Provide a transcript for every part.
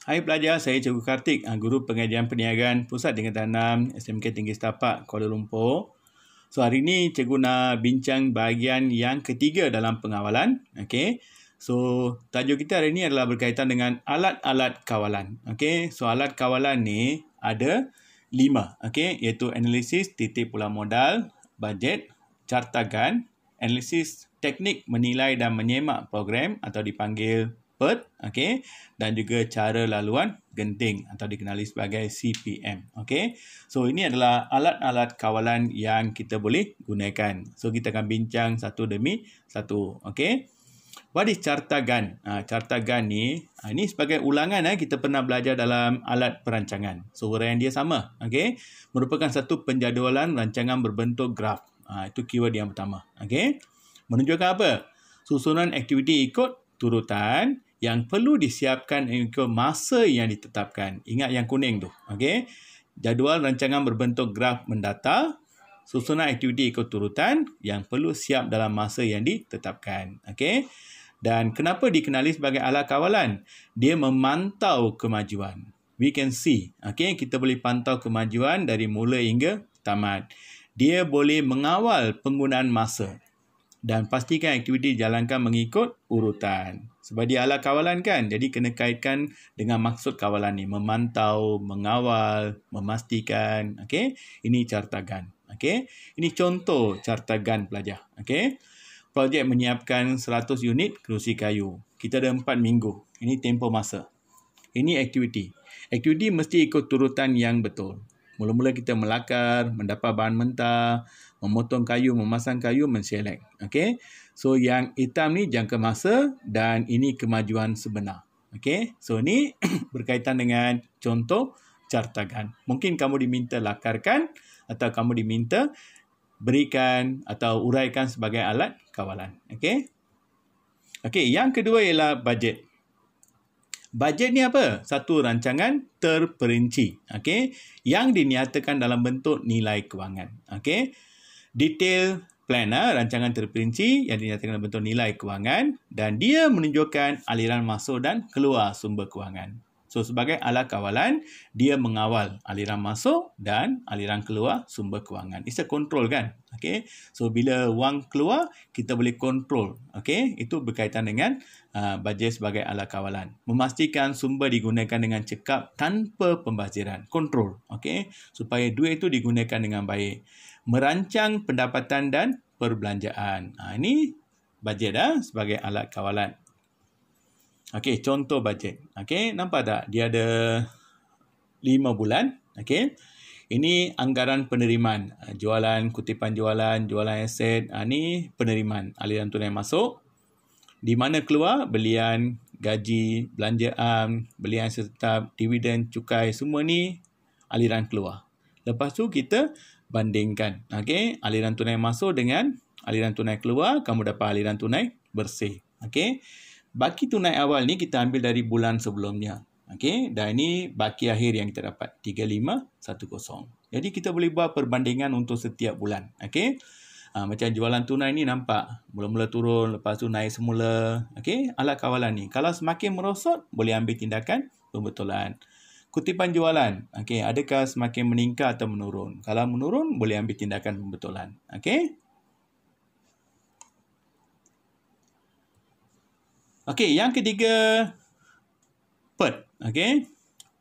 Hai pelajar, saya Cikgu Kartik, ah, Guru Pengajian Perniagaan Pusat Dengan Tanam SMK Tinggi Setapak, Kuala Lumpur. So hari ini Cikgu nak bincang bahagian yang ketiga dalam pengawalan. Okay. So tajuk kita hari ini adalah berkaitan dengan alat-alat kawalan. Okay. So alat kawalan ni ada lima. Okay. Iaitu analisis titik pula modal, bajet, carta gan, analisis teknik menilai dan menyemak program atau dipanggil per okay, dan juga cara laluan genting atau dikenali sebagai CPM okay. so ini adalah alat-alat kawalan yang kita boleh gunakan so kita akan bincang satu demi satu okay. what is carta gun ah carta gun ni uh, ni sebagai ulangan eh, kita pernah belajar dalam alat perancangan so huraian dia sama okay. merupakan satu penjadualan rancangan berbentuk graf uh, itu keyword yang pertama okey menunjukkan apa susunan aktiviti ikut turutan yang perlu disiapkan ikut masa yang ditetapkan. Ingat yang kuning tu. Okay. Jadual rancangan berbentuk graf mendata. Susunan aktiviti ikut urutan yang perlu siap dalam masa yang ditetapkan. Okay. Dan kenapa dikenali sebagai alat kawalan? Dia memantau kemajuan. We can see. Okay. Kita boleh pantau kemajuan dari mula hingga tamat. Dia boleh mengawal penggunaan masa dan pastikan aktiviti dijalankan mengikut urutan. Sebab dia ala kawalan kan, jadi kena kaitkan dengan maksud kawalan ni. Memantau, mengawal, memastikan. Okay? Ini carta GAN. Okay? Ini contoh carta GAN pelajar. Okay? Projek menyiapkan 100 unit kerusi kayu. Kita ada 4 minggu. Ini tempoh masa. Ini aktiviti. Aktiviti mesti ikut turutan yang betul. Mula-mula kita melakar, mendapat bahan mentah, memotong kayu, memasang kayu, menselek. Okay? So yang hitam ni jangka masa dan ini kemajuan sebenar. Okay? So ni berkaitan dengan contoh cartagan. Mungkin kamu diminta lakarkan atau kamu diminta berikan atau uraikan sebagai alat kawalan. Okay? Okay, yang kedua ialah bajet. Bajet ni apa? Satu rancangan terperinci. Okay? Yang dinyatakan dalam bentuk nilai kewangan. Okay? Detail plan, ah, rancangan terperinci yang dinyatakan dalam bentuk nilai kewangan dan dia menunjukkan aliran masuk dan keluar sumber kewangan. So sebagai alat kawalan, dia mengawal aliran masuk dan aliran keluar sumber kewangan. It's a control kan? Okay. So bila wang keluar, kita boleh control. Okay. Itu berkaitan dengan uh, bajet sebagai alat kawalan. Memastikan sumber digunakan dengan cekap tanpa pembaziran. Control. Okay. Supaya duit itu digunakan dengan baik. Merancang pendapatan dan perbelanjaan. Ha, ini bajet dah sebagai alat kawalan. Okey, contoh bajet. Okey, nampak tak? Dia ada lima bulan. Okey. Ini anggaran penerimaan. Ah, jualan, kutipan jualan, jualan aset. Ini ah, penerimaan. Aliran tunai masuk. Di mana keluar? Belian, gaji, belanjaan, ah, belian setetap, dividen, cukai. Semua ni aliran keluar. Lepas tu kita bandingkan. Okey, aliran tunai masuk dengan aliran tunai keluar. Kamu dapat aliran tunai bersih. Okey baki tunai awal ni kita ambil dari bulan sebelumnya. Okey, dan ini baki akhir yang kita dapat 3510. Jadi kita boleh buat perbandingan untuk setiap bulan. Okey. Ha, macam jualan tunai ni nampak mula-mula turun lepas tu naik semula. Okey, alat kawalan ni. Kalau semakin merosot boleh ambil tindakan pembetulan. Kutipan jualan. Okey, adakah semakin meningkat atau menurun? Kalau menurun boleh ambil tindakan pembetulan. Okey. Okey, yang ketiga PERT. Okey.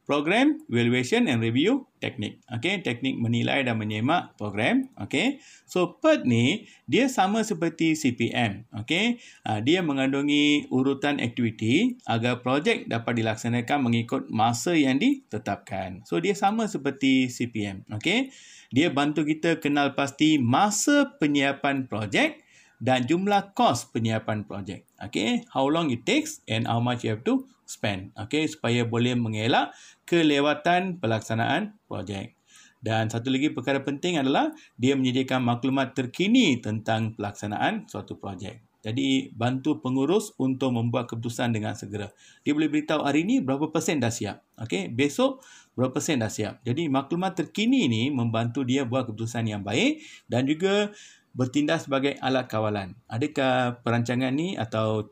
Program Evaluation and Review teknik, Okey, teknik menilai dan menyemak program. Okey. So PERT ni dia sama seperti CPM. Okey. Ah, dia mengandungi urutan aktiviti agar projek dapat dilaksanakan mengikut masa yang ditetapkan. So dia sama seperti CPM. Okey. Dia bantu kita kenal pasti masa penyiapan projek dan jumlah kos penyiapan projek. Okay, how long it takes and how much you have to spend. Okay, supaya boleh mengelak kelewatan pelaksanaan projek. Dan satu lagi perkara penting adalah dia menyediakan maklumat terkini tentang pelaksanaan suatu projek. Jadi bantu pengurus untuk membuat keputusan dengan segera. Dia boleh beritahu hari ini berapa persen dah siap. Okay, besok berapa persen dah siap. Jadi maklumat terkini ini membantu dia buat keputusan yang baik dan juga bertindak sebagai alat kawalan. Adakah perancangan ni atau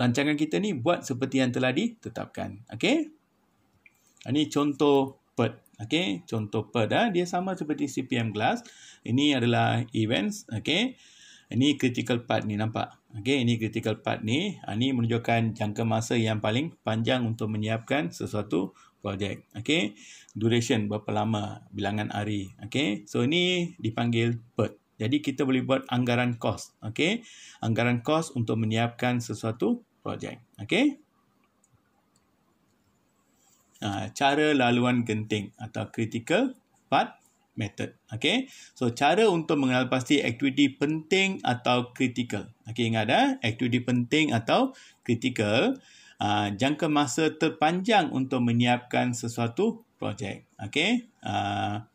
rancangan kita ni buat seperti yang telah ditetapkan? Okey. Ini ah, contoh PERT. Okey, contoh PERT ah. dia sama seperti CPM glass. Ini adalah events, okey. Ini critical part ni nampak. Okey, ini critical part ni. Ini ah, menunjukkan jangka masa yang paling panjang untuk menyiapkan sesuatu projek. Okey. Duration berapa lama, bilangan hari. Okey. So ini dipanggil PERT. Jadi kita boleh buat anggaran kos, okey? Anggaran kos untuk menyiapkan sesuatu projek, okey? Uh, cara laluan genting atau critical path method, okey? So cara untuk mengenal pasti aktiviti penting atau critical, okey? Ingat ah, eh? aktiviti penting atau critical. Uh, jangka masa terpanjang untuk menyiapkan sesuatu projek. Okay. Uh, ha,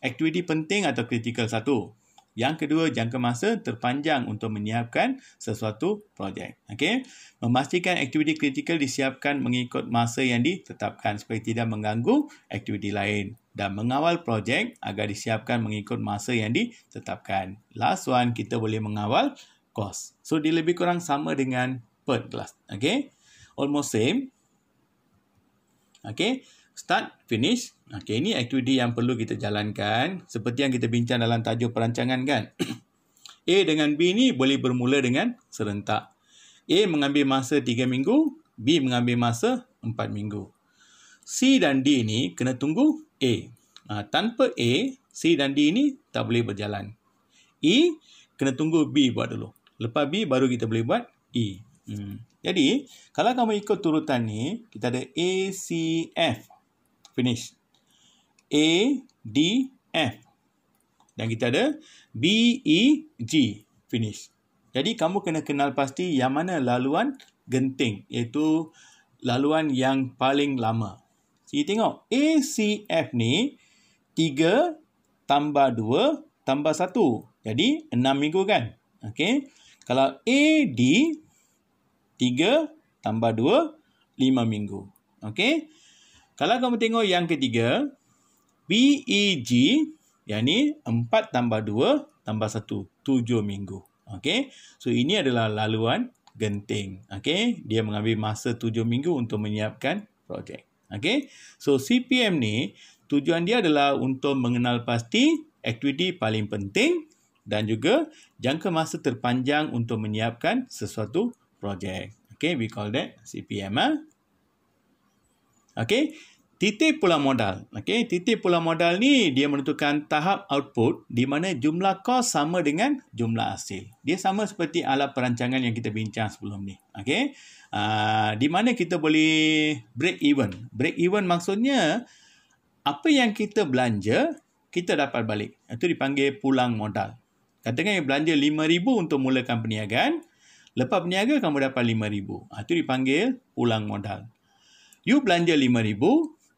aktiviti penting atau kritikal satu. Yang kedua, jangka masa terpanjang untuk menyiapkan sesuatu projek. Okay? Memastikan aktiviti kritikal disiapkan mengikut masa yang ditetapkan supaya tidak mengganggu aktiviti lain. Dan mengawal projek agar disiapkan mengikut masa yang ditetapkan. Last one, kita boleh mengawal kos. So, dia lebih kurang sama dengan per class. Okay? Almost same. Okay? start, finish. Okay, ini aktiviti yang perlu kita jalankan. Seperti yang kita bincang dalam tajuk perancangan kan. A dengan B ni boleh bermula dengan serentak. A mengambil masa 3 minggu, B mengambil masa 4 minggu. C dan D ni kena tunggu A. Ha, tanpa A, C dan D ni tak boleh berjalan. E, kena tunggu B buat dulu. Lepas B, baru kita boleh buat E. Hmm. Jadi, kalau kamu ikut turutan ni, kita ada A, C, F finish A D F dan kita ada B E G finish jadi kamu kena kenal pasti yang mana laluan genting iaitu laluan yang paling lama jadi tengok A C F ni 3 tambah 2 tambah 1 jadi 6 minggu kan okey kalau A D 3 tambah 2 5 minggu okey kalau kamu tengok yang ketiga, PEG, yang ni 4 tambah 2 tambah 1, 7 minggu. Okay, so ini adalah laluan genting. Okay, dia mengambil masa 7 minggu untuk menyiapkan projek. Okay, so CPM ni tujuan dia adalah untuk mengenal pasti aktiviti paling penting dan juga jangka masa terpanjang untuk menyiapkan sesuatu projek. Okay, we call that CPM. Ha? Okey, titik pulang modal. Okey, titik pulang modal ni dia menentukan tahap output di mana jumlah kos sama dengan jumlah hasil. Dia sama seperti alat perancangan yang kita bincang sebelum ni. Okey, uh, di mana kita boleh break even. Break even maksudnya apa yang kita belanja, kita dapat balik. Itu dipanggil pulang modal. Katakan yang belanja RM5,000 untuk mulakan perniagaan, lepas perniagaan kamu dapat RM5,000. Ah, itu dipanggil pulang modal. You belanja RM5,000,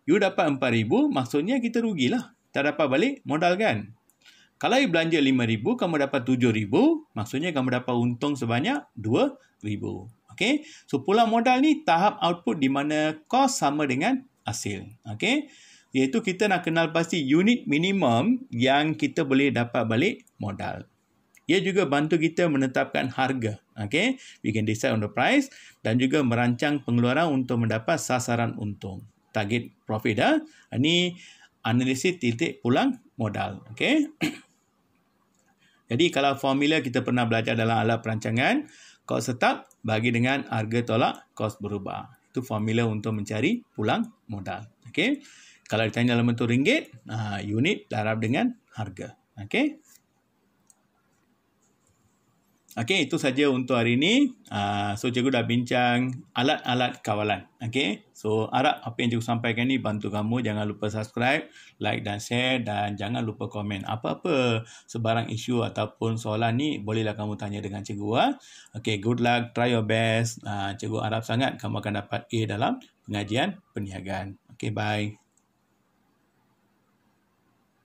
you dapat RM4,000, maksudnya kita rugilah. Tak dapat balik modal kan? Kalau you belanja RM5,000, kamu dapat RM7,000, maksudnya kamu dapat untung sebanyak RM2,000. Okay? So, pulang modal ni tahap output di mana kos sama dengan hasil. Okay? Iaitu kita nak kenal pasti unit minimum yang kita boleh dapat balik modal. Ia juga bantu kita menetapkan harga. Okay? We can decide on the price dan juga merancang pengeluaran untuk mendapat sasaran untung. Target profit dah. Ini analisis titik pulang modal. Okay? Jadi kalau formula kita pernah belajar dalam alat perancangan, kos tetap bagi dengan harga tolak kos berubah. Itu formula untuk mencari pulang modal. Okay? Kalau ditanya dalam bentuk ringgit, uh, unit darab dengan harga. Okay? Okey, itu saja untuk hari ini. Uh, so, cikgu dah bincang alat-alat kawalan. Okey, so harap apa yang cikgu sampaikan ni bantu kamu. Jangan lupa subscribe, like dan share dan jangan lupa komen. Apa-apa sebarang isu ataupun soalan ni bolehlah kamu tanya dengan cikgu. Ha? Okey, good luck, try your best. Uh, cikgu harap sangat kamu akan dapat A dalam pengajian perniagaan. Okey, bye.